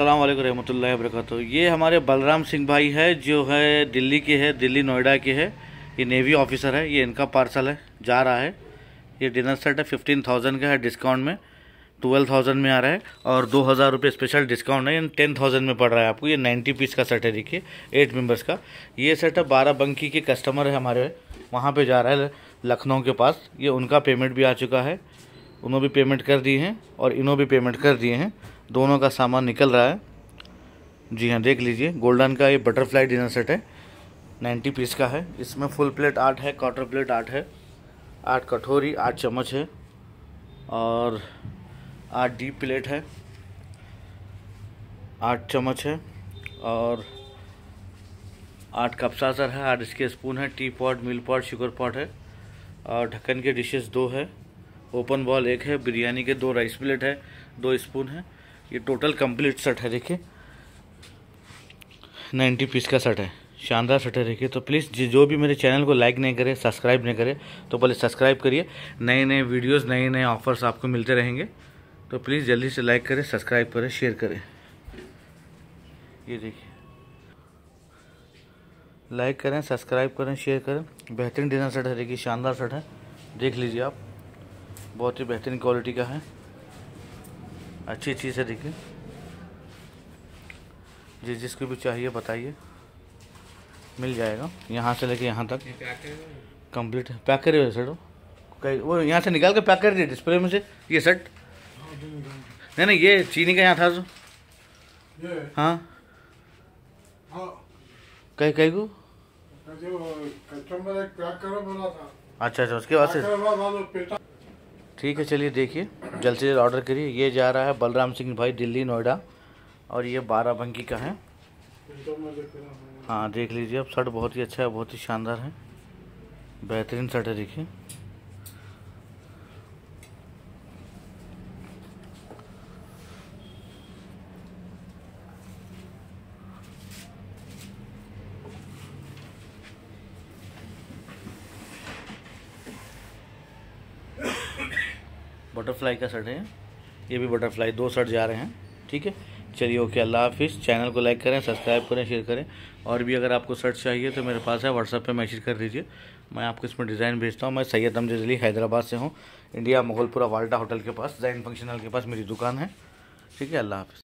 अल्लाम वरहमल वर्क ये हमारे बलराम सिंह भाई है जो है दिल्ली के है दिल्ली नोएडा के है ये नेवी ऑफिसर है ये इनका पार्सल है जा रहा है ये डिनर सेट है फिफ्टीन थाउजेंड का है डिस्काउंट में ट्वेल्व थाउजेंड में आ रहा है और दो हज़ार रुपये स्पेशल डिस्काउंट है टेन थाउजेंड में पड़ रहा है आपको ये नाइन्टी पीस का सेट है देखिए एट मेम्बर्स का ये सेट है बारह बंकी के कस्टमर है हमारे वहाँ पर जा रहा है लखनऊ के पास ये उनका पेमेंट भी आ चुका है उन्होंने भी पेमेंट कर दिए हैं और इन्होंने भी पेमेंट कर दिए हैं दोनों का सामान निकल रहा है जी हाँ देख लीजिए गोल्डन का ये बटरफ्लाई डिनर सेट है नाइन्टी पीस का है इसमें फुल प्लेट आठ है क्वार्टर प्लेट आठ है आठ कटोरी आठ चम्मच है और आठ डीप प्लेट है आठ चम्मच है और आठ कप सासर है आठ इसके स्पून है tea pot milk pot sugar pot है और ढक्कन के डिशेस दो है ओपन बॉल एक है बिरयानी के दो राइस प्लेट है दो स्पून है ये टोटल कंप्लीट शर्ट है देखिए नाइन्टी पीस का सेट है शानदार सेट है देखिए तो प्लीज़ जो भी मेरे चैनल को लाइक नहीं करे सब्सक्राइब नहीं करे तो पहले सब्सक्राइब करिए नए नए वीडियोस नए नए ऑफर्स आपको मिलते रहेंगे तो प्लीज़ जल्दी से लाइक करें सब्सक्राइब करें शेयर करें ये देखिए लाइक करें सब्सक्राइब करें शेयर करें बेहतरीन डिज़ाइन शर्ट है देखिए शानदार शर्ट है देख लीजिए आप बहुत ही बेहतरीन क्वालिटी का है अच्छी चीज़ है देखिए जी जिसको भी चाहिए बताइए मिल जाएगा यहाँ से लेके यहाँ तक कंप्लीट पैक करे हुए सर कहीं वो यहाँ से निकाल के पैक कर दिए डिस्प्ले में से ये सेट नहीं नहीं ये चीनी का यहाँ था जो हाँ कहीं कहीं को अच्छा अच्छा उसके बाद से ठीक है चलिए देखिए जल्द से जल्द ऑर्डर करिए ये जा रहा है बलराम सिंह भाई दिल्ली नोएडा और ये बाराबंकी का है हाँ देख लीजिए अब शर्ट बहुत ही अच्छा है बहुत ही शानदार है बेहतरीन शर्ट है देखिए बटरफ्लाई का शर्ट है ये भी बटरफ्लाई दो शर्ट जा रहे हैं ठीक है चलिए ओके अल्लाह हाफिज़ चैनल को लाइक करें सब्सक्राइब करें शेयर करें और भी अगर आपको शर्ट चाहिए तो मेरे पास है व्हाट्सअप पे मैसेज कर दीजिए मैं आपको इसमें डिज़ाइन भेजता हूँ मैं सैयद अमजद अली हैदराबाद से हूँ इंडिया मुगलपुरा वाल्टा होटल के पास जैन फंक्शनल के पास मेरी दुकान है ठीक है अल्लाह हाफिज़